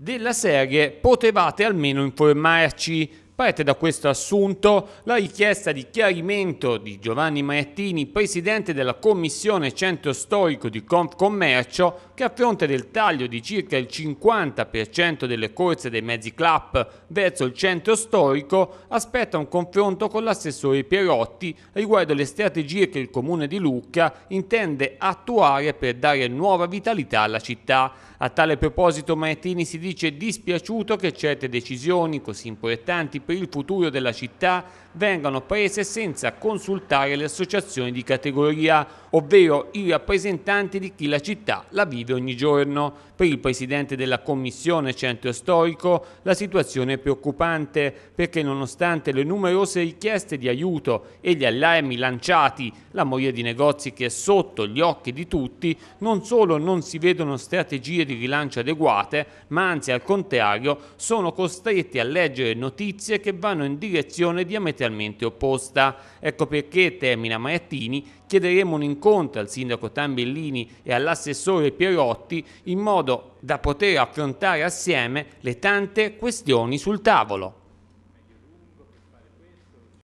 della serie potevate almeno informarci Parte da questo assunto la richiesta di chiarimento di Giovanni Maettini, presidente della Commissione Centro Storico di Confcommercio, che a fronte del taglio di circa il 50% delle corse dei mezzi clap verso il centro storico, aspetta un confronto con l'assessore Pierotti riguardo le strategie che il comune di Lucca intende attuare per dare nuova vitalità alla città. A tale proposito Maettini si dice dispiaciuto che certe decisioni così importanti per il futuro della città vengano prese senza consultare le associazioni di categoria, ovvero i rappresentanti di chi la città la vive ogni giorno. Per il presidente della Commissione Centro Storico la situazione è preoccupante perché nonostante le numerose richieste di aiuto e gli allarmi lanciati, la moria di negozi che è sotto gli occhi di tutti, non solo non si vedono strategie di rilancio adeguate, ma anzi al contrario sono costretti a leggere notizie che vanno in direzione diametralmente diametralmente opposta. Ecco perché, termina Maettini, chiederemo un incontro al sindaco Tambellini e all'assessore Pierotti in modo da poter affrontare assieme le tante questioni sul tavolo.